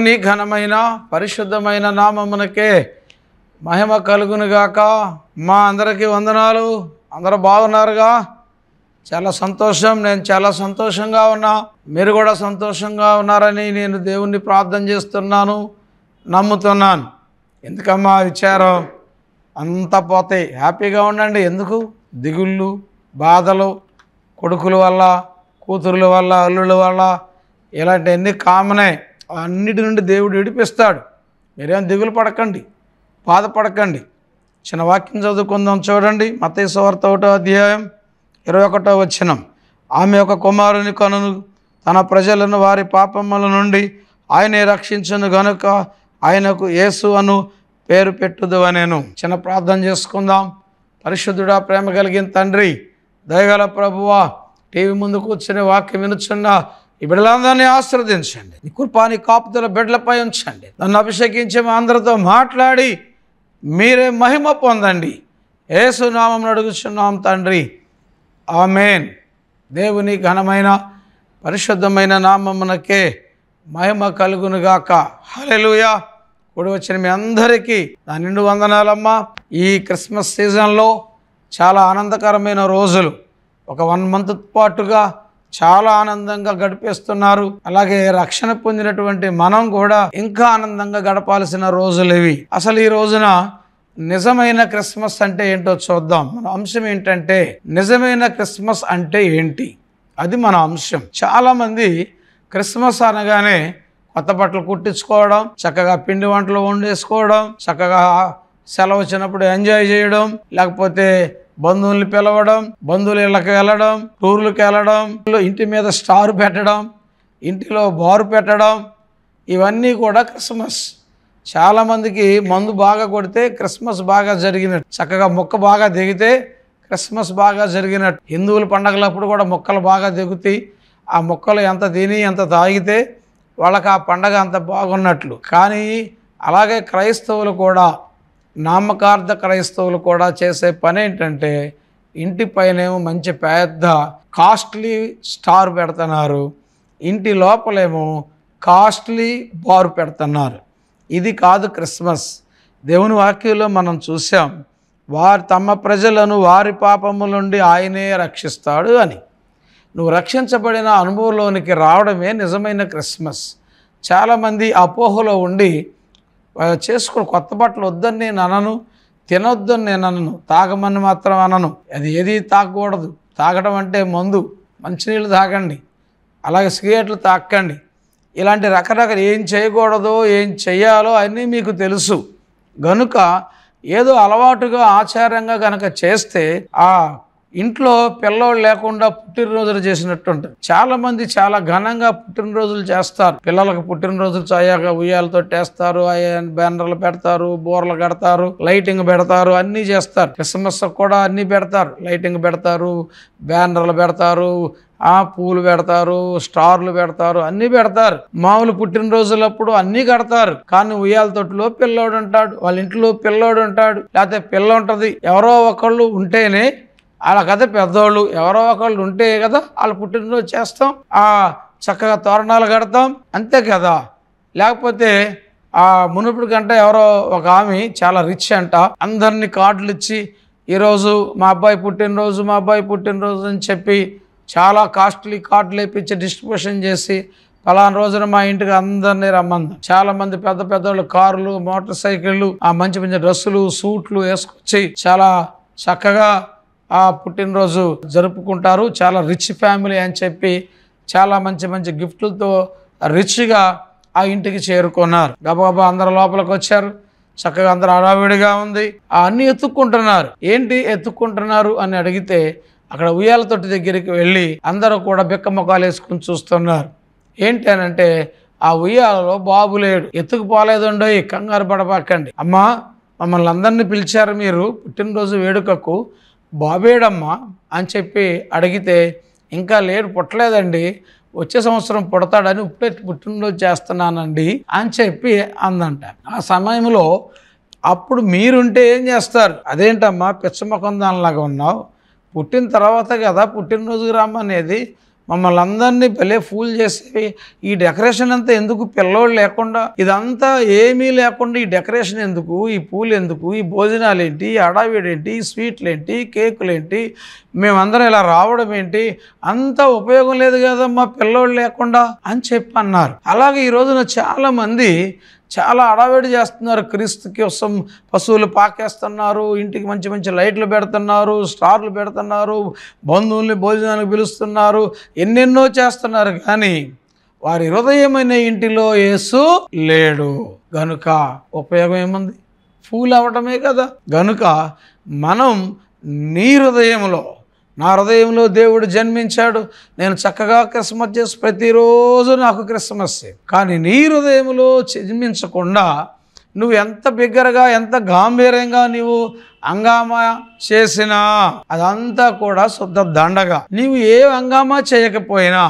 దేవుని ఘనమైన పరిశుద్ధమైన నామమునకే మహిమ కలుగునుగాక మా అందరికీ వందనాలు అందరూ బాగున్నారుగా చాలా సంతోషం నేను చాలా సంతోషంగా ఉన్నా మీరు కూడా సంతోషంగా ఉన్నారని నేను దేవుణ్ణి ప్రార్థన చేస్తున్నాను నమ్ముతున్నాను ఎందుకమ్మా విచారం అంత పోతాయి హ్యాపీగా ఉండండి ఎందుకు దిగుళ్ళు బాధలు కొడుకుల వల్ల కూతురుల వల్ల అల్లుల వల్ల ఇలాంటివన్నీ కామనే అన్నిటి నుండి దేవుడు విడిపిస్తాడు మీరేం దిగులు పడకండి బాధపడకండి చిన్న వాక్యం చదువుకుందాం చూడండి మతేశ వార్త ఒకటో అధ్యాయం ఇరవై ఒకటో వచ్చినం ఆమె ఒక కుమారుని కను తన ప్రజలను వారి పాపమ్మల నుండి ఆయనే రక్షించను గనుక ఆయనకు యేసు అను పేరు పెట్టుదు అనేను చిన్న ప్రార్థన చేసుకుందాం పరిశుద్ధుడా ప్రేమ కలిగిన తండ్రి దయగల ప్రభువా టీవీ ముందు కూర్చుని వాక్యం వినుచున్న ఈ బిడ్డలందరినీ ఆశ్రవదించండి నీ కుర్పాని కాపుతుల బిడ్డలపై ఉంచండి నన్ను అభిషేకించే అందరితో మాట్లాడి మీరే మహిమ పొందండి ఏసునామం అడుగుచున్నాం తండ్రి ఆమెన్ దేవుని ఘనమైన పరిశుద్ధమైన నామమునకే మహిమ కలుగునుగాక హలెలుయా కూడి వచ్చిన మీ అందరికీ నా నిండు వందనాలమ్మా ఈ క్రిస్మస్ సీజన్లో చాలా ఆనందకరమైన రోజులు ఒక వన్ మంత్ పాటుగా చాలా ఆనందంగా గడిపేస్తున్నారు అలాగే రక్షణ పొందినటువంటి మనం కూడా ఇంకా ఆనందంగా గడపాల్సిన రోజులు ఇవి అసలు ఈ రోజున నిజమైన క్రిస్మస్ అంటే ఏంటో చూద్దాం మన అంశం ఏంటంటే నిజమైన క్రిస్మస్ అంటే ఏంటి అది మన అంశం చాలామంది క్రిస్మస్ అనగానే కొత్త బట్టలు కుట్టించుకోవడం చక్కగా పిండి వంటలు వండేసుకోవడం చక్కగా సెలవు వచ్చినప్పుడు ఎంజాయ్ చేయడం లేకపోతే బంధువుల్ని పిలవడం బంధువుల ఇళ్ళకి వెళ్ళడం టూర్లకు వెళ్ళడం ఇంటి మీద స్టార్ పెట్టడం ఇంటిలో బారు పెట్టడం ఇవన్నీ కూడా క్రిస్మస్ చాలామందికి మందు బాగా కొడితే క్రిస్మస్ బాగా జరిగినట్టు చక్కగా మొక్క బాగా దిగితే క్రిస్మస్ బాగా జరిగినట్టు హిందువుల పండగలప్పుడు కూడా మొక్కలు బాగా దిగుతాయి ఆ మొక్కలు ఎంత తిని ఎంత తాగితే వాళ్ళకి ఆ పండగ అంత బాగున్నట్లు కానీ అలాగే క్రైస్తవులు కూడా నామకార్థ క్రైస్తవులు కూడా చేసే పని ఏంటంటే ఇంటి మంచి పెద్ద కాస్ట్లీ స్టార్ పెడుతున్నారు ఇంటి లోపలేమో కాస్ట్లీ బార్ పెడుతున్నారు ఇది కాదు క్రిస్మస్ దేవుని వాక్యంలో మనం చూసాం వారు తమ ప్రజలను వారి పాపముల నుండి ఆయనే రక్షిస్తాడు అని నువ్వు రక్షించబడిన అనుభవంలోనికి రావడమే నిజమైన క్రిస్మస్ చాలామంది అపోహలో ఉండి చేసుకుని కొత్త బట్టలు వద్దని నేను అనను తినొద్దని నేను అనను తాగమని మాత్రం అనను అది ఏది తాగకూడదు తాగడం అంటే మందు మంచినీళ్ళు తాగండి అలాగే సిగరెట్లు తాకండి ఇలాంటి రకరకాల ఏం చేయకూడదో ఏం చేయాలో అన్నీ మీకు తెలుసు గనుక ఏదో అలవాటుగా ఆచారంగా కనుక చేస్తే ఆ ఇంట్లో పిల్లవాళ్ళు లేకుండా పుట్టినరోజులు చేసినట్టు ఉంటుంది చాలా మంది చాలా ఘనంగా పుట్టినరోజులు చేస్తారు పిల్లలకు పుట్టినరోజులు చాయాక ఉయ్యాలతో టేస్తారు బ్యానర్లు పెడతారు బోర్లు కడతారు లైటింగ్ పెడతారు అన్నీ చేస్తారు క్రిస్మస్ కూడా అన్నీ పెడతారు లైటింగ్ పెడతారు బ్యానర్లు పెడతారు ఆ పూలు పెడతారు స్టార్లు పెడతారు అన్ని పెడతారు మామూలు పుట్టినరోజులప్పుడు అన్ని కడతారు కానీ ఉయ్యాల తొట్టులో పిల్లోడు ఉంటాడు వాళ్ళ ఇంట్లో పిల్లోడు ఉంటాడు లేకపోతే పిల్ల ఉంటది ఎవరో ఒకళ్ళు ఉంటేనే అలా కదా పెద్దవాళ్ళు ఎవరో ఒకళ్ళు ఉంటే కదా వాళ్ళు పుట్టినరోజు చేస్తాం ఆ చక్కగా తోరణాలు కడతాం అంతే కదా లేకపోతే ఆ మునుపుడు కంటే ఎవరో ఒక ఆమె చాలా రిచ్ అంట అందరినీ కార్డులు ఇచ్చి ఈరోజు మా అబ్బాయి పుట్టినరోజు మా అబ్బాయి పుట్టినరోజు అని చెప్పి చాలా కాస్ట్లీ కార్డులు వేయించి డిస్ట్రిబ్యూషన్ చేసి పలానా రోజున మా ఇంటికి అందరినీ రమ్మంది చాలా మంది పెద్ద పెద్దవాళ్ళు కార్లు మోటార్ సైకిళ్ళు ఆ మంచి మంచి డ్రెస్సులు సూట్లు వేసుకొచ్చి చాలా చక్కగా ఆ పుట్టినరోజు జరుపుకుంటారు చాలా రిచ్ ఫ్యామిలీ అని చెప్పి చాలా మంచి మంచి గిఫ్ట్లతో రిచ్గా ఆ ఇంటికి చేరుకున్నారు గబగబా అందరు లోపలికి వచ్చారు చక్కగా అందరు అడావిడిగా ఉంది అన్నీ ఎత్తుక్కుంటున్నారు ఏంటి ఎత్తుక్కుంటున్నారు అని అడిగితే అక్కడ ఉయ్యాల తొట్టి దగ్గరికి వెళ్ళి అందరూ కూడా బిక్క ముఖాలు వేసుకుని చూస్తున్నారు ఏంటి అని అంటే ఆ ఉయ్యాలలో బాబు లేడు ఈ కంగారు పడబాకండి అమ్మా మమ్మల్ని అందరినీ పిలిచారు మీరు పుట్టినరోజు వేడుకకు బాబేడమ్మా అని చెప్పి అడిగితే ఇంకా లేరు పుట్టలేదండి వచ్చే సంవత్సరం పుడతాడని ఇప్పుడే పుట్టినరోజు చేస్తున్నానండి అని చెప్పి అందంట ఆ సమయంలో అప్పుడు మీరుంటే ఏం చేస్తారు అదేంటమ్మా పిచ్చమకొందానిలాగా ఉన్నావు పుట్టిన తర్వాత కదా పుట్టినరోజుకి రమ్మనేది మమ్మల్ని అందరినీ భలే ఫూల్ చేసి ఈ డెకరేషన్ అంతా ఎందుకు పిల్లోళ్ళు లేకుండా ఇదంతా ఏమీ లేకుండా ఈ డెకరేషన్ ఎందుకు ఈ పూలు ఎందుకు ఈ భోజనాలు ఏంటి అడావిడేంటి స్వీట్లు ఏంటి కేకులు ఏంటి మేమందరం ఇలా రావడం ఏంటి అంతా ఉపయోగం లేదు కదమ్మా పిల్లోళ్ళు లేకుండా అని చెప్పి అన్నారు అలాగే ఈ రోజున చాలామంది చాలా అడావిడి చేస్తున్నారు క్రీస్తు కోసం పశువులు పాకేస్తున్నారు ఇంటికి మంచి మంచి లైట్లు పెడుతున్నారు స్టార్లు పెడుతున్నారు బంధువుల్ని భోజనానికి పిలుస్తున్నారు ఎన్నెన్నో చేస్తున్నారు కానీ వారి హృదయమైన ఇంటిలో వేసు లేడు గనుక ఉపయోగం ఏముంది పూలు అవటమే కదా గనుక మనం నీ హృదయంలో నా హృదయంలో దేవుడు జన్మించాడు నేను చక్కగా క్రిస్మస్ చేసి ప్రతిరోజు నాకు క్రిస్మస్ కానీ నీ హృదయంలో జన్మించకుండా నువ్వు ఎంత బిగ్గరగా ఎంత గాంభీర్యంగా నీవు అంగామా చేసినా అదంతా కూడా శుద్ధ దండగా నీవు ఏ అంగామా చేయకపోయినా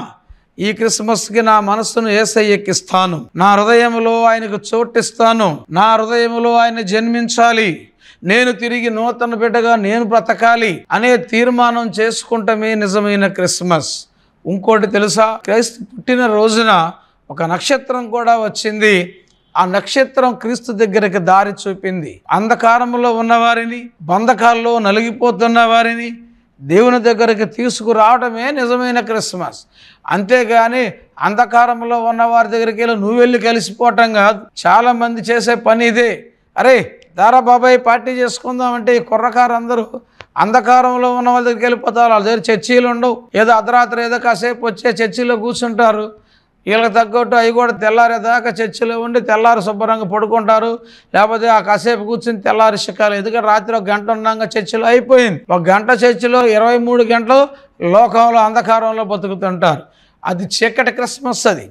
ఈ క్రిస్మస్కి నా మనస్సును ఏసయ్యకిస్తాను నా హృదయంలో ఆయనకు చోటిస్తాను నా హృదయంలో ఆయన జన్మించాలి నేను తిరిగి నూతన బిడ్డగా నేను బ్రతకాలి అనే తీర్మానం చేసుకుంటమే నిజమైన క్రిస్మస్ ఇంకోటి తెలుసా క్రైస్తు పుట్టిన రోజున ఒక నక్షత్రం కూడా వచ్చింది ఆ నక్షత్రం క్రీస్తు దగ్గరికి దారి చూపింది అంధకారంలో ఉన్నవారిని బంధకాల్లో నలిగిపోతున్న వారిని దేవుని దగ్గరికి తీసుకురావడమే నిజమైన క్రిస్మస్ అంతేగాని అంధకారంలో ఉన్న వారి దగ్గరికి వెళ్ళి నువ్వు వెళ్ళి కలిసిపోవటం కాదు చాలామంది చేసే పని ఇదే అరే దారా బాబాయ్ పార్టీ చేసుకుందామంటే ఈ కుర్రకారు అందరూ అంధకారంలో ఉన్న వాళ్ళ దగ్గరికి వెళ్ళిపోతారు వాళ్ళ దగ్గర చర్చీలు ఉండవు ఏదో అర్ధరాత్రి ఏదో కాసేపు వచ్చే చర్చీలో కూర్చుంటారు వీళ్ళకి తగ్గట్టు అవి కూడా తెల్లారేదాకా చర్చిలో ఉండి తెల్లారు శుభ్రంగా పడుకుంటారు లేకపోతే ఆ కాసేపు కూర్చుని తెల్లారి శిఖాలు ఎందుకంటే రాత్రి ఒక గంట ఉన్నాక చర్చిలో అయిపోయింది ఒక గంట చర్చిలో ఇరవై మూడు గంటలు లోకంలో అంధకారంలో బతుకుతుంటారు అది చీకటి క్రిస్మస్ అది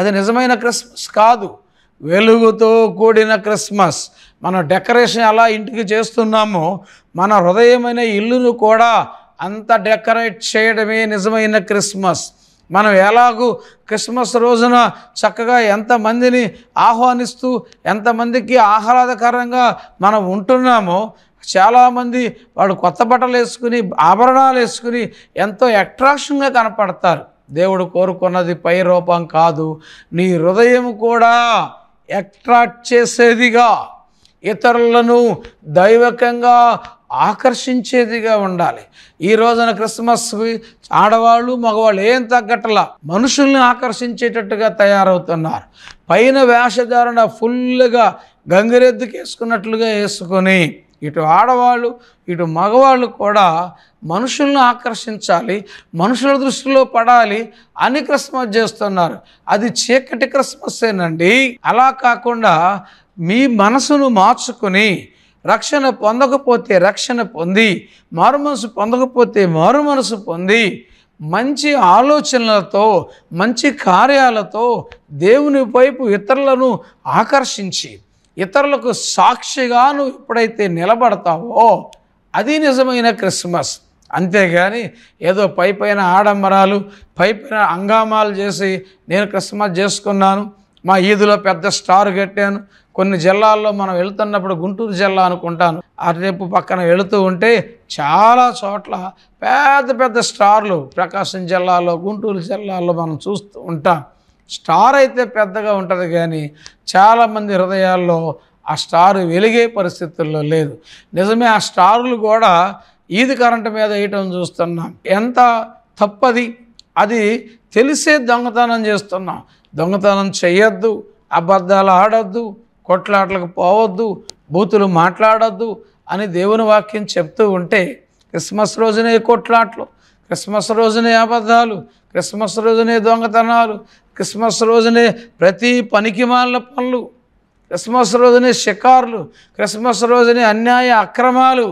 అది నిజమైన క్రిస్మస్ కాదు వెలుగుతో కూడిన క్రిస్మస్ మనం డెకరేషన్ ఎలా ఇంటికి చేస్తున్నామో మన హృదయమైన ఇల్లును కూడా అంత డెకరేట్ చేయడమే నిజమైన క్రిస్మస్ మనం ఎలాగూ క్రిస్మస్ రోజున చక్కగా ఎంతమందిని ఆహ్వానిస్తూ ఎంతమందికి ఆహ్లాదకరంగా మనం ఉంటున్నామో చాలామంది వాడు కొత్త బట్టలు వేసుకుని ఆభరణాలు వేసుకుని ఎంతో అట్రాక్షన్గా కనపడతారు దేవుడు కోరుకున్నది పై రూపం కాదు నీ హృదయం కూడా అట్రాక్ట్ చేసేదిగా ఇతరులను దైవకంగా ఆకర్షించేదిగా ఉండాలి ఈ రోజున క్రిస్మస్ ఆడవాళ్ళు మగవాళ్ళు ఏం తగ్గట్ల మనుషుల్ని ఆకర్షించేటట్టుగా తయారవుతున్నారు పైన వేషధారణ ఫుల్గా గంగిరెద్దుకేసుకున్నట్లుగా వేసుకొని ఇటు ఆడవాళ్ళు ఇటు మగవాళ్ళు కూడా మనుషులను ఆకర్షించాలి మనుషుల దృష్టిలో పడాలి అని క్రిస్మస్ చేస్తున్నారు అది చీకటి క్రిస్మస్సేనండి అలా కాకుండా మీ మనసును మార్చుకుని రక్షణ పొందకపోతే రక్షణ పొంది మారు మనసు పొందకపోతే మారు మనసు పొంది మంచి ఆలోచనలతో మంచి కార్యాలతో దేవుని వైపు ఇతరులను ఆకర్షించి ఇతరులకు సాక్షిగా నువ్వు ఎప్పుడైతే నిలబడతావో అది నిజమైన క్రిస్మస్ అంతేగాని ఏదో పై పైన ఆడంబరాలు పై పైన అంగామాలు చేసి నేను క్రిస్మస్ చేసుకున్నాను మా ఈదులో పెద్ద స్టార్ కట్టాను కొన్ని జిల్లాల్లో మనం వెళుతున్నప్పుడు గుంటూరు జిల్లా అనుకుంటాను రేపు పక్కన వెళుతూ ఉంటే చాలా చోట్ల పెద్ద పెద్ద స్టార్లు ప్రకాశం జిల్లాలో గుంటూరు జిల్లాలో మనం చూస్తూ ఉంటాం స్టార్ అయితే పెద్దగా ఉంటుంది కానీ చాలామంది హృదయాల్లో ఆ స్టార్ వెలిగే పరిస్థితుల్లో లేదు నిజమే ఆ స్టార్లు కూడా ఈది కరెంటు మీద వేయటం చూస్తున్నాం ఎంత తప్పది అది తెలిసే దొంగతనం చేస్తున్నాం దొంగతనం చేయొద్దు అబద్ధాలు ఆడొద్దు కొట్లాట్లకు పోవద్దు బూతులు మాట్లాడొద్దు అని దేవుని వాక్యం చెప్తూ ఉంటే క్రిస్మస్ రోజునే కొట్లాట్లు క్రిస్మస్ రోజునే అబద్ధాలు క్రిస్మస్ రోజునే దొంగతనాలు క్రిస్మస్ రోజునే ప్రతి పనికి పనులు క్రిస్మస్ రోజునే షికార్లు క్రిస్మస్ రోజునే అన్యాయ అక్రమాలు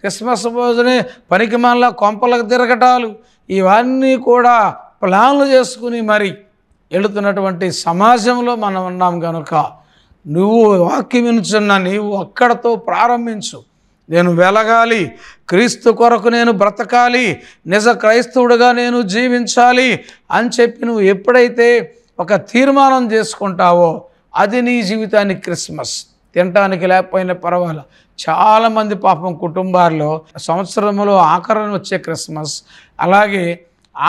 క్రిస్మస్ రోజునే పనికి కొంపలకు తిరగటాలు ఇవన్నీ కూడా ప్లాన్లు చేసుకుని మరి వెళుతున్నటువంటి సమాజంలో మనం ఉన్నాం కనుక నువ్వు వాక్యం నీవు అక్కడతో ప్రారంభించు నేను వెలగాలి క్రీస్తు కొరకు నేను బ్రతకాలి నిజ క్రైస్తవుడిగా నేను జీవించాలి అని చెప్పి నువ్వు ఎప్పుడైతే ఒక తీర్మానం చేసుకుంటావో అది నీ జీవితానికి క్రిస్మస్ తినటానికి లేకపోయినా పర్వాలేదు చాలామంది పాపం కుటుంబాల్లో సంవత్సరంలో ఆఖరణ వచ్చే క్రిస్మస్ అలాగే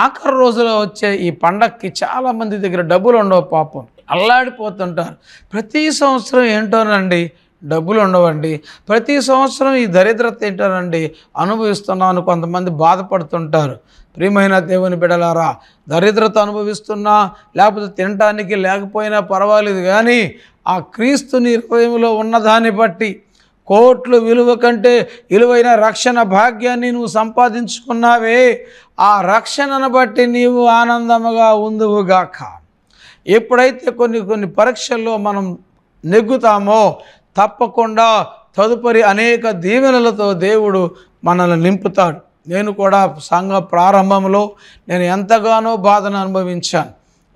ఆఖరి రోజులో వచ్చే ఈ పండక్కి చాలామంది దగ్గర డబ్బులు ఉండవు పాపం అల్లాడిపోతుంటారు ప్రతి సంవత్సరం ఏంటోనండి డబ్బులు ఉండవండి ప్రతి సంవత్సరం ఈ దరిద్రత ఏంటోనండి అనుభవిస్తున్నామని కొంతమంది బాధపడుతుంటారు ప్రియమైన దేవుని బిడలారా దరిద్రత అనుభవిస్తున్నా లేకపోతే తినటానికి లేకపోయినా పర్వాలేదు కానీ ఆ క్రీస్తుని హృదయంలో ఉన్నదాన్ని బట్టి కోట్లు విలువ కంటే విలువైన రక్షణ భాగ్యాన్ని నువ్వు సంపాదించుకున్నావే ఆ రక్షణను బట్టి నీవు ఆనందముగా ఉందువుగాక ఎప్పుడైతే కొన్ని కొన్ని పరీక్షల్లో మనం నెగ్గుతామో తప్పకుండా తదుపరి అనేక దీవెనలతో దేవుడు మనల్ని నింపుతాడు నేను కూడా సంఘ ప్రారంభంలో నేను ఎంతగానో బాధను అనుభవించాను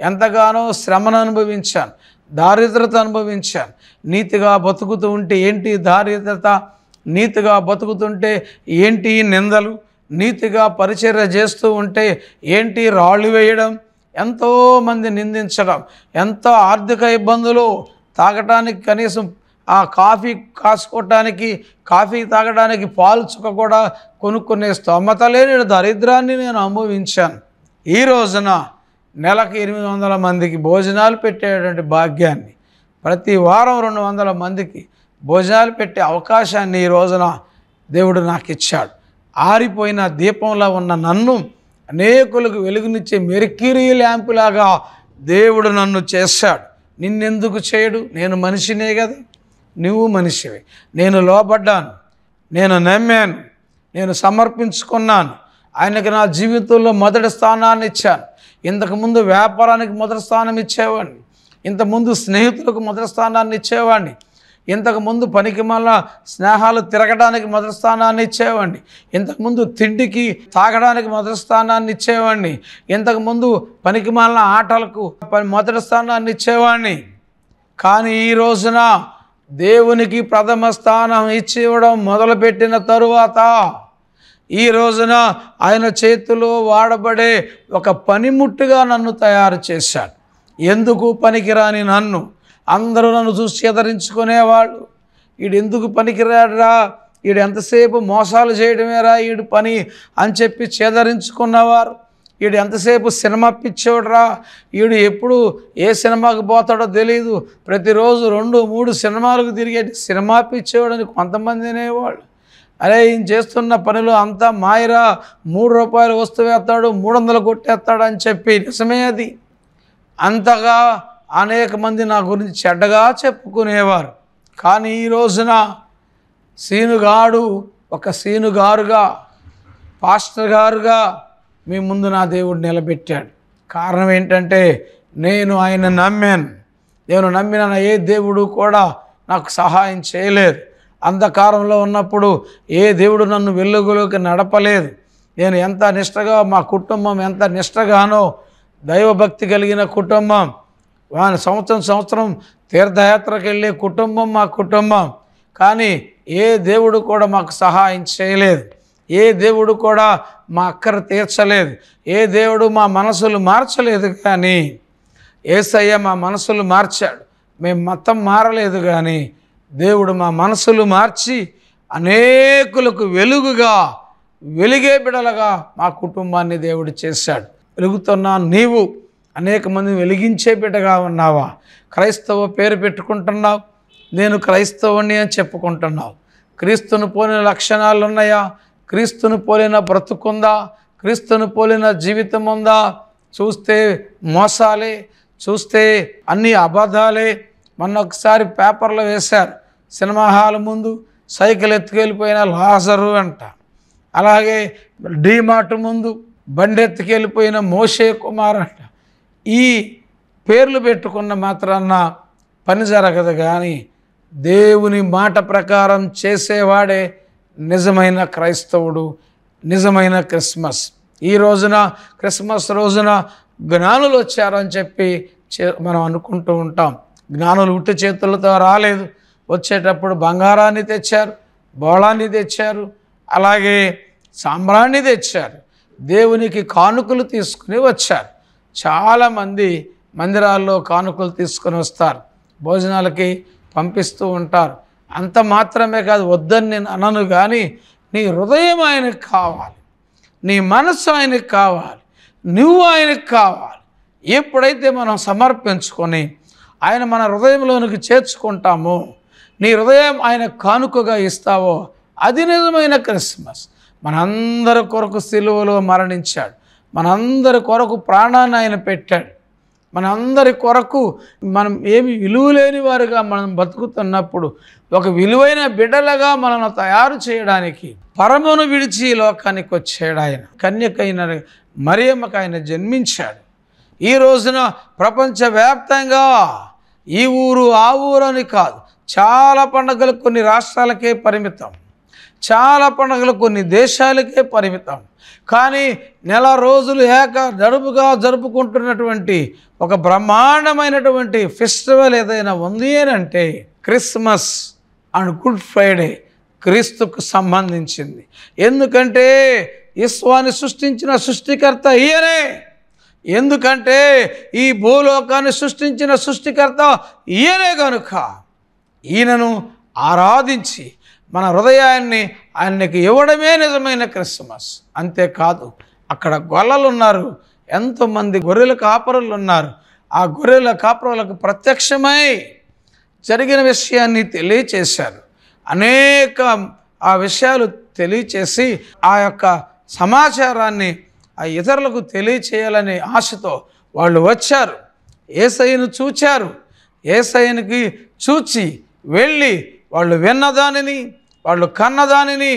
ఎంతగానో శ్రమను అనుభవించాను దారిద్రత అనుభవించాను నీతిగా బతుకుతూ ఉంటే ఏంటి దారిద్రత నీతిగా బతుకుతుంటే ఏంటి నిందలు నీతిగా పరిచర్య చేస్తూ ఉంటే ఏంటి రాళ్ళు వేయడం ఎంతోమంది నిందించడం ఎంతో ఆర్థిక ఇబ్బందులు తాగటానికి కనీసం ఆ కాఫీ కాసుకోవటానికి కాఫీ తాగడానికి పాలు చుక్క కూడా కొనుక్కునే స్తోమత లేని దరిద్రాన్ని నేను అనుభవించాను ఈ రోజున నెలకు ఎనిమిది వందల మందికి భోజనాలు పెట్టేటువంటి భాగ్యాన్ని ప్రతి వారం రెండు వందల మందికి భోజనాలు పెట్టే అవకాశాన్ని ఈ రోజున దేవుడు నాకు ఇచ్చాడు ఆరిపోయిన దీపంలో ఉన్న నన్ను అనేకులకు వెలుగునిచ్చే మెరిక్యూరీ ల్యాంపులాగా దేవుడు నన్ను చేశాడు నిన్నెందుకు చేయడు నేను మనిషినే కదా నువ్వు మనిషివి నేను లోపడ్డాను నేను నమ్మాను నేను సమర్పించుకున్నాను ఆయనకి నా జీవితంలో మొదటి స్థానాన్ని ఇచ్చాను ఇంతకుముందు వ్యాపారానికి మొదటి స్థానం ఇచ్చేవాడిని ఇంతకుముందు స్నేహితులకు మొదటి స్థానాన్ని ఇచ్చేవాడిని ఇంతకుముందు పనికి మళ్ళా స్నేహాలు తిరగడానికి మొదటి స్థానాన్ని ఇచ్చేవాడిని ఇంతకుముందు తిండికి తాగడానికి మొదటి స్థానాన్ని ఇచ్చేవాడిని ఇంతకుముందు పనికి మళ్ళా ఆటలకు మొదటి స్థానాన్ని ఇచ్చేవాడిని కానీ ఈ రోజున దేవునికి ప్రథమ స్థానం ఇచ్చివ్వడం మొదలుపెట్టిన తరువాత ఈ రోజున ఆయన చేతిలో వాడబడే ఒక పనిముట్టుగా నన్ను తయారు చేశాడు ఎందుకు పనికిరాని నన్ను అందరూ నన్ను చూసి ఎదరించుకునేవాళ్ళు వీడు ఎందుకు పనికిరాడురా వీడు ఎంతసేపు మోసాలు చేయడమేరా వీడు పని అని చెప్పి చేదరించుకున్నవారు వీడు ఎంతసేపు సినిమా పిచ్చోడ్రా వీడు ఎప్పుడు ఏ సినిమాకి పోతాడో తెలియదు ప్రతిరోజు రెండు మూడు సినిమాలకు తిరిగే సినిమా పిచ్చోడని కొంతమంది అనేవాళ్ళు అరే ఈయన చేస్తున్న పనులు అంతా మాయరా మూడు రూపాయలు వస్తువు వేస్తాడు మూడు వందలు కొట్టేస్తాడు అని చెప్పి నిజమే అది అంతగా అనేక మంది నా గురించి చెడ్డగా చెప్పుకునేవారు కానీ ఈ రోజున సీనుగాడు ఒక సీనుగారుగా పాస్టర్ గారుగా మీ ముందు నా దేవుడు నిలబెట్టాడు కారణం ఏంటంటే నేను ఆయన నమ్మాను నేను నమ్మిన ఏ దేవుడు కూడా నాకు సహాయం చేయలేదు అంధకారంలో ఉన్నప్పుడు ఏ దేవుడు నన్ను వెలుగులోకి నడపలేదు నేను ఎంత నిష్టగా మా కుటుంబం ఎంత నిష్టగానో దైవభక్తి కలిగిన కుటుంబం వాని సంవత్సరం సంవత్సరం తీర్థయాత్రకు వెళ్ళే కుటుంబం మా కుటుంబం కానీ ఏ దేవుడు కూడా మాకు సహాయం చేయలేదు ఏ దేవుడు కూడా మా అక్కర తీర్చలేదు ఏ దేవుడు మా మనసులు మార్చలేదు కానీ ఏసయ్య మా మనసులు మార్చాడు మేము మతం మారలేదు కానీ దేవుడు మా మనసులు మార్చి అనేకులకు వెలుగుగా వెలిగే బిడలుగా మా కుటుంబాన్ని దేవుడు చేశాడు వెలుగుతున్నా నీవు అనేక మంది వెలిగించే బిడ్డగా ఉన్నావా క్రైస్తవ పేరు పెట్టుకుంటున్నావు నేను క్రైస్తవుని అని చెప్పుకుంటున్నావు క్రీస్తును పోని లక్షణాలు ఉన్నాయా క్రీస్తును పోలిన బ్రతుకుందా క్రీస్తును పోలిన జీవితం ఉందా చూస్తే మోసాలే చూస్తే అన్ని అబద్ధాలే మొన్న ఒకసారి పేపర్లో వేశారు సినిమా హాల్ ముందు సైకిల్ ఎత్తుకెళ్ళిపోయిన లాజరు అంట అలాగే డీమార్ట్ ముందు బండి ఎత్తుకెళ్ళిపోయిన మోషే కుమార్ అంట ఈ పేర్లు పెట్టుకున్న మాత్రాన్న పని జరగదు కానీ దేవుని మాట ప్రకారం చేసేవాడే నిజమైన క్రైస్తవుడు నిజమైన క్రిస్మస్ ఈ రోజున క్రిస్మస్ రోజున జ్ఞానులు వచ్చారని చెప్పి మనం అనుకుంటూ ఉంటాం జ్ఞానులు ఉట్టి చేతులతో రాలేదు వచ్చేటప్పుడు బంగారాన్ని తెచ్చారు బోళాన్ని తెచ్చారు అలాగే సాంబ్రాన్ని తెచ్చారు దేవునికి కానుకలు తీసుకుని వచ్చారు చాలామంది మందిరాల్లో కానుకలు తీసుకుని వస్తారు భోజనాలకి పంపిస్తూ ఉంటారు అంత మాత్రమే కాదు వద్దని నేను అనను కానీ నీ హృదయం ఆయనకు కావాలి నీ మనస్సు ఆయనకు కావాలి నువ్వు ఆయనకు కావాలి ఎప్పుడైతే మనం సమర్పించుకొని ఆయన మన హృదయంలోనికి చేర్చుకుంటామో నీ హృదయం ఆయన కానుకగా ఇస్తావో అది నిజమైన క్రిస్మస్ మనందరి కొరకు సిలువలో మరణించాడు మనందరి కొరకు ప్రాణాన్ని ఆయన పెట్టాడు మనందరి కొరకు మనం ఏమి విలువలేని వారుగా మనం బతుకుతున్నప్పుడు ఒక విలువైన బిడ్డలుగా మనను తయారు చేయడానికి పరమును విడిచి లోకానికి వచ్చాడు ఆయన కన్యకైన మరియమ్మకు ఆయన జన్మించాడు ఈ రోజున ప్రపంచవ్యాప్తంగా ఈ ఊరు ఆ ఊరు అని కాదు చాలా పండుగలు కొన్ని రాష్ట్రాలకే పరిమితం చాలా పండుగలు కొన్ని దేశాలకే పరిమితం కానీ నెల రోజులు ఏక జడుపుగా జరుపుకుంటున్నటువంటి ఒక బ్రహ్మాండమైనటువంటి ఫెస్టివల్ ఏదైనా ఉంది అని అంటే క్రిస్మస్ అండ్ గుడ్ ఫ్రైడే క్రీస్తుకు సంబంధించింది ఎందుకంటే ఈశ్వాన్ని సృష్టించిన సృష్టికర్త ఈయనే ఎందుకంటే ఈ భూలోకాన్ని సృష్టించిన సృష్టికర్త ఈయనే కనుక ఈయనను ఆరాధించి మన హృదయాన్ని ఆయనకి ఇవ్వడమే నిజమైన క్రిస్మస్ అంతేకాదు అక్కడ గొల్లలు ఉన్నారు ఎంతోమంది గొర్రెల కాపరులు ఉన్నారు ఆ గొర్రెల కాపరులకు ప్రత్యక్షమై జరిగిన విషయాన్ని తెలియచేశారు అనేక ఆ విషయాలు తెలియచేసి ఆ యొక్క సమాచారాన్ని ఆ ఇతరులకు తెలియచేయాలనే ఆశతో వాళ్ళు వచ్చారు ఏసైను చూచారు ఏసైనికి చూచి వెళ్ళి వాళ్ళు విన్నదానిని వాళ్ళు కన్నదానిని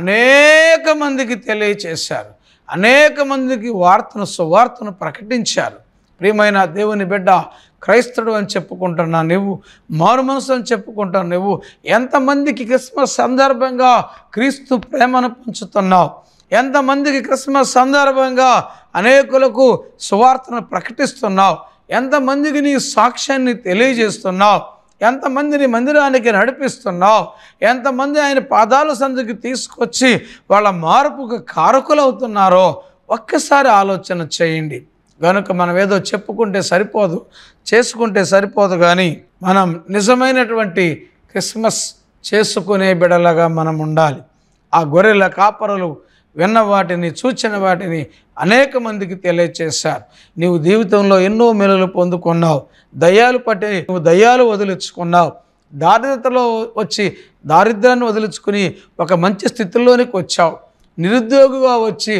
అనేక మందికి తెలియచేశారు అనేక మందికి వార్తను సువార్తను ప్రకటించారు ప్రియమైన దేవుని బిడ్డ క్రైస్తుడు అని చెప్పుకుంటున్నా నువ్వు మారు మనసు అని చెప్పుకుంటావు నువ్వు ఎంతమందికి క్రిస్మస్ సందర్భంగా క్రీస్తు ప్రేమను పంచుతున్నావు ఎంతమందికి క్రిస్మస్ సందర్భంగా అనేకులకు సువార్తను ప్రకటిస్తున్నావు ఎంతమందికి నీ సాక్ష్యాన్ని తెలియజేస్తున్నావు ఎంతమందిని మందిరానికి నడిపిస్తున్నావు ఎంతమంది ఆయన పాదాల సందుకి తీసుకొచ్చి వాళ్ళ మార్పుకు కారకులు అవుతున్నారో ఒక్కసారి ఆలోచన చేయండి కనుక మనం ఏదో చెప్పుకుంటే సరిపోదు చేసుకుంటే సరిపోదు కానీ మనం నిజమైనటువంటి క్రిస్మస్ చేసుకునే బిడలగా మనం ఉండాలి ఆ గొర్రెల కాపరలు విన్న వాటిని చూచిన వాటిని అనేక మందికి తెలియచేశారు నీవు జీవితంలో ఎన్నో మెలలు పొందుకున్నావు దయ్యాలు పట్టి నువ్వు దయ్యాలు వదిలించుకున్నావు దారిద్రతలో వచ్చి దారిద్రాన్ని వదిలించుకుని ఒక మంచి స్థితిలోనికి వచ్చావు నిరుద్యోగిగా వచ్చి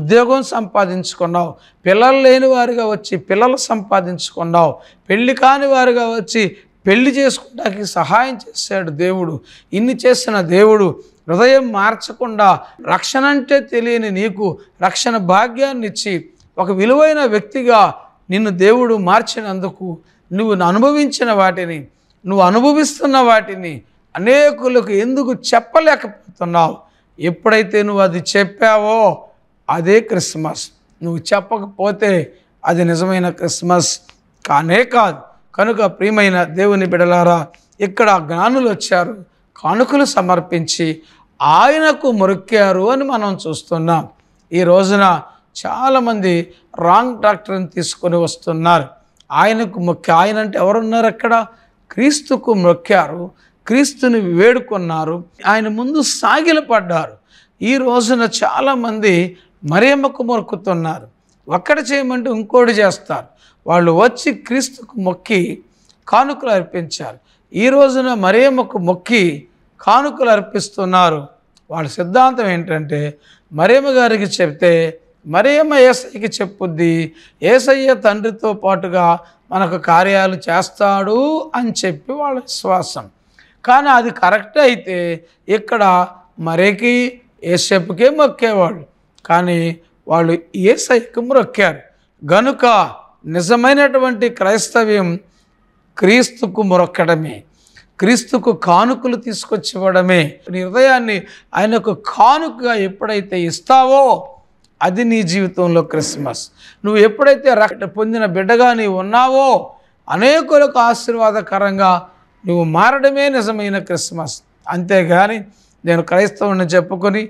ఉద్యోగం సంపాదించుకున్నావు పిల్లలు లేని వారిగా వచ్చి పిల్లలు సంపాదించుకున్నావు పెళ్లి కాని వారిగా వచ్చి పెళ్లి చేసుకోవడానికి సహాయం చేశాడు దేవుడు ఇన్ని చేసిన దేవుడు హృదయం మార్చకుండా రక్షణ అంటే తెలియని నీకు రక్షణ భాగ్యాన్ని ఇచ్చి ఒక విలువైన వ్యక్తిగా నిన్ను దేవుడు మార్చినందుకు నువ్వు అనుభవించిన వాటిని నువ్వు అనుభవిస్తున్న వాటిని అనేకులకు ఎందుకు చెప్పలేకపోతున్నావు ఎప్పుడైతే నువ్వు అది చెప్పావో అదే క్రిస్మస్ నువ్వు చెప్పకపోతే అది నిజమైన క్రిస్మస్ కానే కాదు కనుక ప్రియమైన దేవుని బిడలారా ఇక్కడ జ్ఞానులు వచ్చారు కానుకలు సమర్పించి ఆయనకు మొరిక్కారు అని మనం చూస్తున్నాం ఈ రోజున చాలామంది రాంగ్ డాక్టర్ని తీసుకొని వస్తున్నారు ఆయనకు మొక్క ఆయన అంటే ఎవరున్నారు అక్కడ క్రీస్తుకు మొక్కారు క్రీస్తుని వేడుకున్నారు ఆయన ముందు సాగిలపడ్డారు ఈ రోజున చాలామంది మరేమకు మొరుకుతున్నారు ఒక్కడ చేయమంటే ఇంకోటి చేస్తారు వాళ్ళు వచ్చి క్రీస్తుకు మొక్కి కానుకలు అర్పించారు ఈ రోజున మరేమ్మకు మొక్కి కానుకలు అర్పిస్తున్నారు వాళ్ళ సిద్ధాంతం ఏంటంటే మరేమ గారికి చెప్తే మరియమ్మ ఏసయ్యకి చెప్పుద్ది ఏసయ్య తండ్రితో పాటుగా మనకు కార్యాలు చేస్తాడు అని చెప్పి వాళ్ళ విశ్వాసం కానీ అది కరెక్ట్ అయితే ఇక్కడ మరేకి ఏసెప్కే మొక్కేవాళ్ళు కానీ వాళ్ళు ఏసైకి మొక్కారు గనుక నిజమైనటువంటి క్రైస్తవ్యం క్రీస్తుకు మొరొక్కడమే క్రీస్తుకు కానుకలు తీసుకొచ్చివ్వడమే నీ హృదయాన్ని ఆయనకు కానుకగా ఎప్పుడైతే ఇస్తావో అది నీ జీవితంలో క్రిస్మస్ నువ్వు ఎప్పుడైతే రక్త పొందిన బిడ్డగా నీవు ఉన్నావో అనేకులకు ఆశీర్వాదకరంగా నువ్వు మారడమే నిజమైన క్రిస్మస్ అంతేగాని నేను క్రైస్తవుని చెప్పుకొని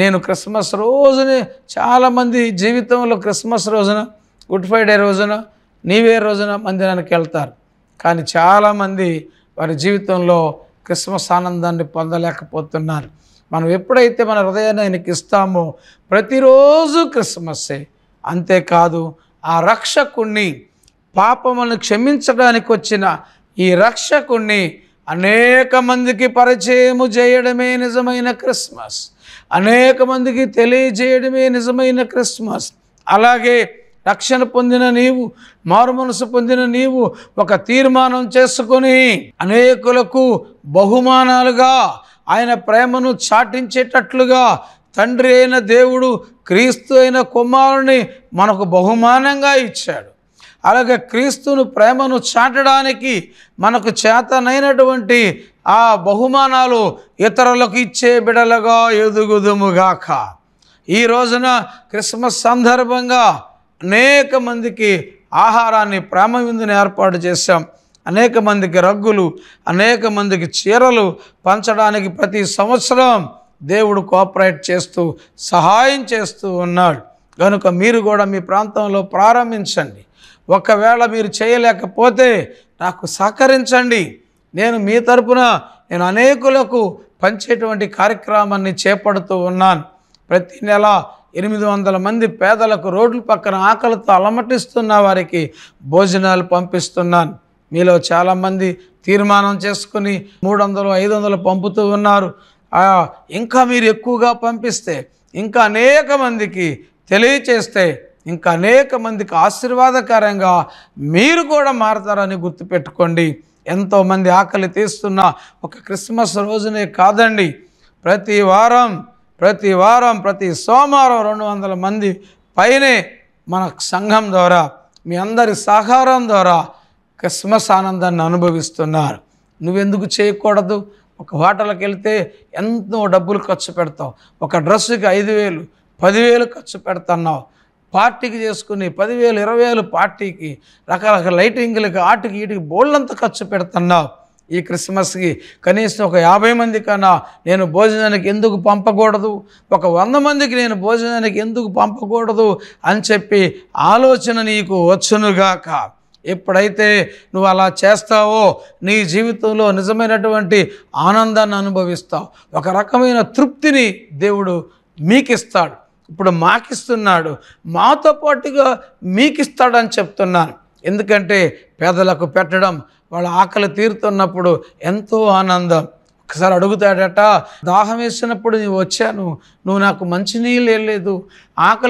నేను క్రిస్మస్ రోజున చాలామంది జీవితంలో క్రిస్మస్ రోజున గుడ్ ఫ్రైడే రోజున నీవే రోజున మందిరానికి వెళ్తారు కానీ చాలామంది వారి జీవితంలో క్రిస్మస్ ఆనందాన్ని పొందలేకపోతున్నారు మనం ఎప్పుడైతే మన హృదయాన్ని ఆయనకి ఇస్తామో ప్రతిరోజు క్రిస్మస్సే అంతేకాదు ఆ రక్షకుణ్ణి పాపములను క్షమించడానికి వచ్చిన ఈ రక్షకుణ్ణి అనేక మందికి పరిచయము చేయడమే నిజమైన క్రిస్మస్ అనేక మందికి తెలియజేయడమే నిజమైన క్రిస్మస్ అలాగే రక్షణ పొందిన నీవు మారుమనసు పొందిన నీవు ఒక తీర్మానం చేసుకొని అనేకులకు బహుమానాలుగా ఆయన ప్రేమను చాటించేటట్లుగా తండ్రి అయిన దేవుడు క్రీస్తు అయిన కుమారుని మనకు బహుమానంగా ఇచ్చాడు అలాగే క్రీస్తును ప్రేమను చాటడానికి మనకు చేతనైనటువంటి ఆ బహుమానాలు ఇతరులకు ఇచ్చే బిడలుగా ఎదుగుదుముగాక ఈ రోజున క్రిస్మస్ సందర్భంగా అనేక మందికి ఆహారాన్ని ప్రేమ విందుని ఏర్పాటు చేశాం అనేక మందికి రగ్గులు అనేక మందికి చీరలు పంచడానికి ప్రతి సంవత్సరం దేవుడు కోఆపరేట్ చేస్తూ సహాయం చేస్తూ ఉన్నాడు కనుక మీరు కూడా మీ ప్రాంతంలో ప్రారంభించండి ఒకవేళ మీరు చేయలేకపోతే నాకు సహకరించండి నేను మీ తరపున నేను అనేకులకు పంచేటువంటి కార్యక్రమాన్ని చేపడుతూ ఉన్నాను ప్రతి నెల ఎనిమిది వందల మంది పేదలకు రోడ్ల పక్కన ఆకలితో అలమటిస్తున్న వారికి భోజనాలు పంపిస్తున్నాను మీలో చాలామంది తీర్మానం చేసుకుని మూడు వందలు ఐదు వందలు పంపుతూ ఉన్నారు ఇంకా మీరు ఎక్కువగా పంపిస్తే ఇంకా అనేక మందికి తెలియచేస్తే ఇంకా అనేక మందికి ఆశీర్వాదకరంగా మీరు కూడా మారతారని గుర్తుపెట్టుకోండి ఎంతోమంది ఆకలి తీస్తున్న ఒక క్రిస్మస్ రోజునే కాదండి ప్రతి వారం ప్రతి వారం ప్రతి సోమవారం రెండు వందల మంది పైనే మన సంఘం ద్వారా మీ అందరి సహకారం ద్వారా క్రిస్మస్ ఆనందాన్ని అనుభవిస్తున్నారు నువ్వెందుకు చేయకూడదు ఒక హోటల్కి వెళ్తే ఎంతో డబ్బులు ఖర్చు పెడతావు ఒక డ్రెస్సుకి ఐదు వేలు పదివేలు ఖర్చు పెడుతున్నావు పార్టీకి చేసుకుని పదివేలు ఇరవై వేలు పార్టీకి రకరకాల లైటింగ్లకి ఆటికి ఇటుకి బోళ్ళంత ఖర్చు పెడుతున్నావు ఈ క్రిస్మస్కి కనీసం ఒక యాభై మంది కన్నా నేను భోజనానికి ఎందుకు పంపకూడదు ఒక వంద మందికి నేను భోజనానికి ఎందుకు పంపకూడదు అని చెప్పి ఆలోచన నీకు వచ్చునుగాక ఎప్పుడైతే నువ్వు అలా చేస్తావో నీ జీవితంలో నిజమైనటువంటి ఆనందాన్ని అనుభవిస్తావు ఒక రకమైన తృప్తిని దేవుడు మీకిస్తాడు ఇప్పుడు మాకిస్తున్నాడు మాతో పాటుగా మీకిస్తాడని చెప్తున్నాను ఎందుకంటే పేదలకు పెట్టడం వాళ్ళ ఆకలి తీరుతున్నప్పుడు ఎంతో ఆనందం ఒకసారి అడుగుతాడట దాహం వేసినప్పుడు నేను వచ్చాను నువ్వు నాకు మంచినీళ్ళు వేయలేదు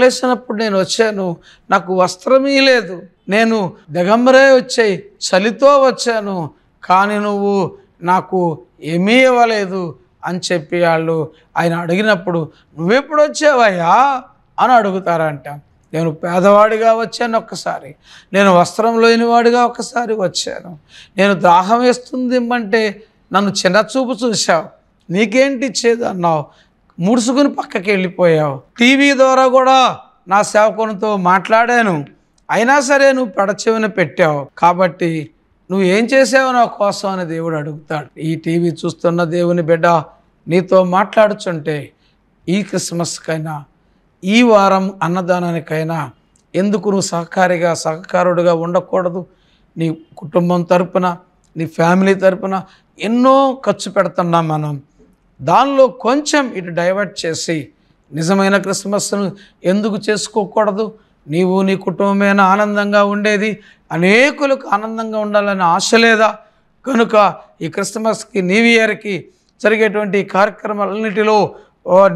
వేసినప్పుడు నేను వచ్చాను నాకు వస్త్రమీ లేదు నేను దిగంబరే వచ్చాయి చలితో వచ్చాను కానీ నువ్వు నాకు ఏమీ ఇవ్వలేదు అని చెప్పి వాళ్ళు ఆయన అడిగినప్పుడు నువ్వెప్పుడు వచ్చావయ్యా అని అడుగుతారంట నేను పేదవాడిగా వచ్చాను ఒక్కసారి నేను వస్త్రం లేనివాడిగా ఒక్కసారి వచ్చాను నేను దాహం వేస్తుంది అంటే నన్ను చిన్నచూపు చూశావు నీకేంటి ఇచ్చేది అన్నావు ముడుసుకుని పక్కకి వెళ్ళిపోయావు టీవీ ద్వారా కూడా నా సేవకునితో మాట్లాడాను అయినా సరే నువ్వు పెడచెవిన పెట్టావు కాబట్టి నువ్వు ఏం చేసావు నా కోసం అని దేవుడు అడుగుతాడు ఈ టీవీ చూస్తున్న దేవుని బిడ్డ నీతో మాట్లాడుచుంటే ఈ క్రిస్మస్కైనా ఈ వారం అన్నదానానికైనా ఎందుకు నువ్వు సహకారిగా సహకారుడిగా ఉండకూడదు నీ కుటుంబం తరపున నీ ఫ్యామిలీ తరపున ఎన్నో ఖర్చు పెడుతున్నాం మనం దానిలో కొంచెం ఇటు డైవర్ట్ చేసి నిజమైన క్రిస్మస్ను ఎందుకు చేసుకోకూడదు నీవు నీ కుటుంబమైన ఆనందంగా ఉండేది అనేకులకు ఆనందంగా ఉండాలని ఆశ లేదా కనుక ఈ క్రిస్మస్కి న్యూ ఇయర్కి జరిగేటువంటి కార్యక్రమాలన్నిటిలో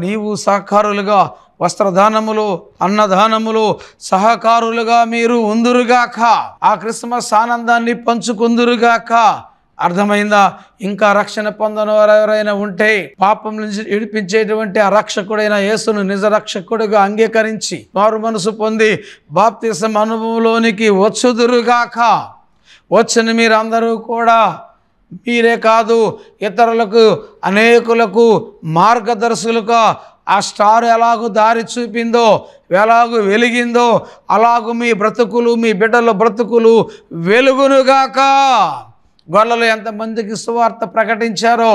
నీవు సహకారులుగా వస్త్రదానములు అన్నదానములు సహకారులుగా మీరు ఉందురుగాక ఆ క్రిస్మస్ ఆనందాన్ని పంచుకుందురుగాక అర్థమైందా ఇంకా రక్షణ పొందని వారు ఎవరైనా ఉంటే పాపం నుంచి విడిపించేటువంటి ఆ రక్షకుడైన యేసును నిజ రక్షకుడుగా అంగీకరించి వారు మనసు పొంది బాప్తిసం అనుభవంలోనికి వచ్చుదురుగాక వచ్చిన మీరందరూ కూడా మీరే కాదు ఇతరులకు అనేకులకు మార్గదర్శులుగా ఆ స్టార్ ఎలాగూ దారి చూపిందో ఎలాగూ వెలిగిందో అలాగూ మీ బ్రతుకులు మీ బిడ్డల బ్రతుకులు వెలుగునుగాక గొల్లలు ఎంతమందికి సువార్త ప్రకటించారో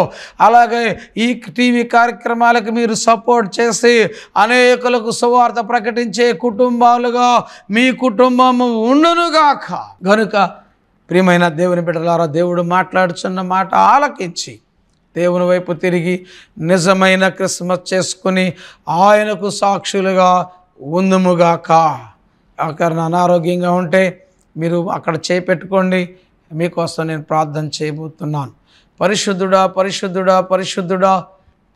అలాగే ఈ టీవీ కార్యక్రమాలకు మీరు సపోర్ట్ చేసి అనేకులకు సువార్త ప్రకటించే కుటుంబాలుగా మీ కుటుంబము ఉండునుగాక గనుక ప్రియమైన దేవుని బిడ్డలారా దేవుడు మాట్లాడుచున్న మాట ఆలకించి దేవుని వైపు తిరిగి నిజమైన క్రిస్మస్ చేసుకుని ఆయనకు సాక్షులుగా ఉందముగాక ఎవరికైనా అనారోగ్యంగా ఉంటే మీరు అక్కడ చేపెట్టుకోండి మీకోసం నేను ప్రార్థన చేయబోతున్నాను పరిశుద్ధుడా పరిశుద్ధుడా పరిశుద్ధుడా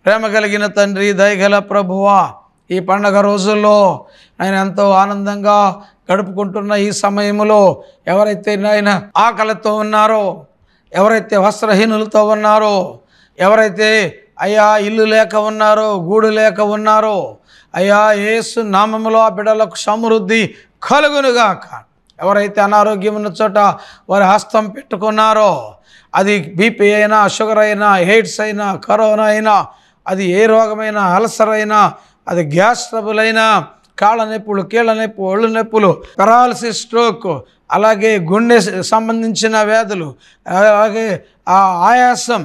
ప్రేమ కలిగిన తండ్రి దయగల ప్రభువా ఈ పండగ రోజుల్లో ఆయన ఎంతో ఆనందంగా గడుపుకుంటున్న ఈ సమయంలో ఎవరైతే ఆయన ఆకలితో ఉన్నారో ఎవరైతే వస్త్రహీనులతో ఉన్నారో ఎవరైతే అయ్యా ఇల్లు లేక ఉన్నారో గూడు లేక ఉన్నారో అయ్యా ఏసు నామంలో ఆ బిడ్డలకు సమృద్ధి కలుగునుగాక ఎవరైతే అనారోగ్యం ఉన్న చోట వారి హస్తం పెట్టుకున్నారో అది బీపీ అయినా షుగర్ అయినా ఎయిడ్స్ అయినా కరోనా అయినా అది ఏ రోగమైనా అల్సర్ అయినా అది గ్యాస్ ట్రబుల్ అయినా కాళ్ళ నొప్పులు కీళ్ళ నొప్పు ఒళ్ళు నొప్పులు పెరాలసిస్ స్ట్రోక్ అలాగే గుండె సంబంధించిన వ్యాధులు అలాగే ఆ ఆయాసం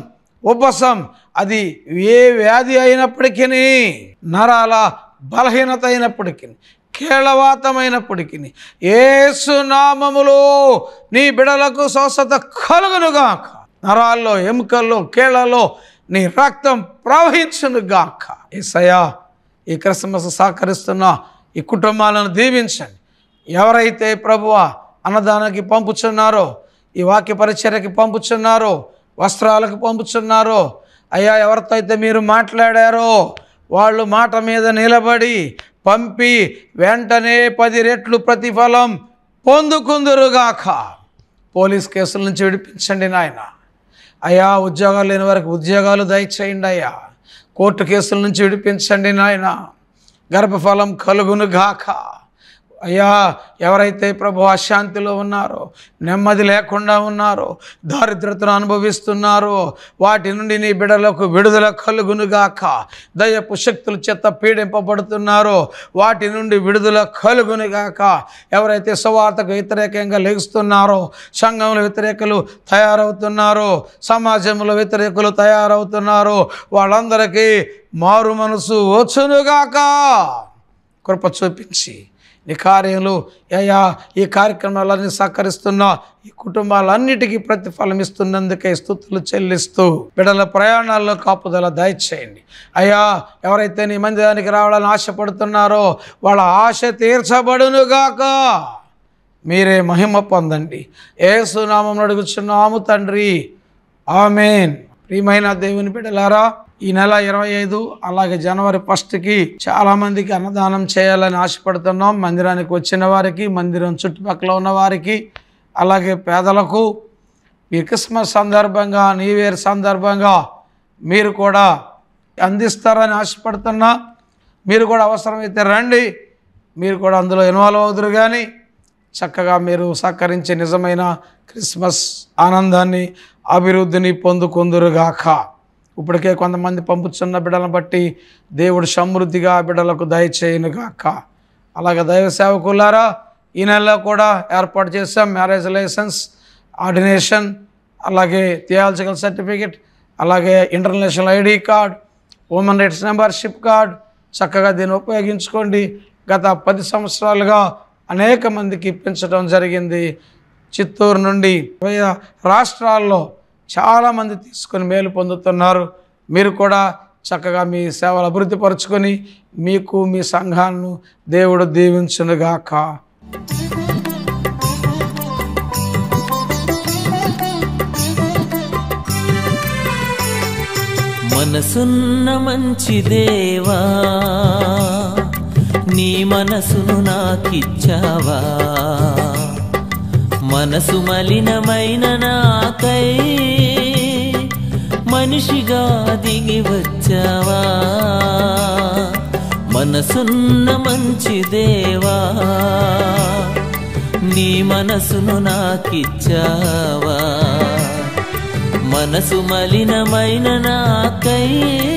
ఉపసం అది ఏ వ్యాధి అయినప్పటికీ నరాల బలహీనత అయినప్పటికీ కేళవాతమైనప్పటికీ ఏసునామములో నీ బిడలకు స్వస్థత కలుగునుగాక నరాల్లో ఎముకల్లో కేళ్లలో నీ రక్తం ప్రవహించునుగాక ఏసయా ఈ క్రిస్మస్ సహకరిస్తున్న ఈ కుటుంబాలను దీవించండి ఎవరైతే ప్రభువ అన్నదానానికి పంపుచున్నారో ఈ వాక్య పరిచర్యకి పంపుచున్నారో వస్త్రాలకు పంపుతున్నారో అయ్యా ఎవరితో అయితే మీరు మాట్లాడారో వాళ్ళు మాట మీద నిలబడి పంపి వెంటనే పది రెట్లు ప్రతిఫలం పొందుకుందరుగాక పోలీస్ కేసుల నుంచి విడిపించండి నాయన అయ్యా ఉద్యోగాలు లేని వారికి ఉద్యోగాలు దయచేయండి అయ్యా కోర్టు కేసుల నుంచి విడిపించండి నాయన గర్భఫలం కలుగును గాక అయ్యా ఎవరైతే ప్రభు అశాంతిలో ఉన్నారో నెమ్మది లేకుండా ఉన్నారో దారిద్రతను అనుభవిస్తున్నారో వాటి నుండి నీ బిడలకు విడుదల కలుగునుగాక దయపు శక్తుల చేత పీడింపబడుతున్నారో వాటి నుండి విడుదల కలుగునుగాక ఎవరైతే సువార్తకు వ్యతిరేకంగా లెగుస్తున్నారో సంఘంలో వ్యతిరేకులు తయారవుతున్నారో సమాజంలో వ్యతిరేకులు తయారవుతున్నారో వాళ్ళందరికీ మారు మనసు వచ్చునుగాక కృప చూపించి నీ కార్యములు అయ్యా ఈ కార్యక్రమాలన్నీ సహకరిస్తున్న ఈ కుటుంబాలన్నిటికీ ప్రతిఫలం ఇస్తున్నందుకే స్థుతులు చెల్లిస్తూ బిడల ప్రయాణాల్లో కాపుదల దయచేయండి అయ్యా ఎవరైతే నీ మందిరానికి రావాలని ఆశపడుతున్నారో వాళ్ళ ఆశ తీర్చబడునుగాక మీరే మహిమ పొందండి ఏసునామం నడుగుచున్నాము తండ్రి ఆమెన్ ప్రియమైన దేవుని బిడలారా ఈ నెల ఇరవై ఐదు అలాగే జనవరి ఫస్ట్కి చాలామందికి అన్నదానం చేయాలని ఆశపడుతున్నాం మందిరానికి వచ్చిన వారికి మందిరం చుట్టుపక్కల ఉన్న వారికి అలాగే పేదలకు ఈ క్రిస్మస్ సందర్భంగా న్యూ ఇయర్ సందర్భంగా మీరు కూడా అందిస్తారని ఆశపడుతున్నా మీరు కూడా అవసరమైతే రండి మీరు కూడా అందులో ఇన్వాల్వ్ అవుతురు కానీ చక్కగా మీరు సహకరించే నిజమైన క్రిస్మస్ ఆనందాన్ని అభివృద్ధిని పొందుకుందురుగాక ఇప్పటికే కొంతమంది పంపుతున్న బిడ్డలను బట్టి దేవుడు సమృద్ధిగా బిడ్డలకు కాక అలాగే దైవ సేవకులారా ఈ నెలలో కూడా ఏర్పాటు చేసాం మ్యారేజ్ లైసెన్స్ ఆర్డినేషన్ అలాగే థియాలజికల్ సర్టిఫికెట్ అలాగే international ID card women rights membership card చక్కగా దీన్ని ఉపయోగించుకోండి గత పది సంవత్సరాలుగా అనేక మందికి ఇప్పించడం జరిగింది చిత్తూరు నుండి రాష్ట్రాల్లో చాలామంది తీసుకొని మేలు పొందుతున్నారు మీరు కూడా చక్కగా మీ సేవలు అభివృద్ధి పరుచుకొని మీకు మీ సంఘాలను దేవుడు దీవించునుగాక మనసున్న మంచి దేవా నీ మనసును నాకిచ్చావా మనసు మలినమైన నాకై మనిషిగా దిగి వచ్చావా మనసున్న మంచి దేవా నీ మనసును నాకిచ్చావా మనసు మలినమైన నాకయ్యే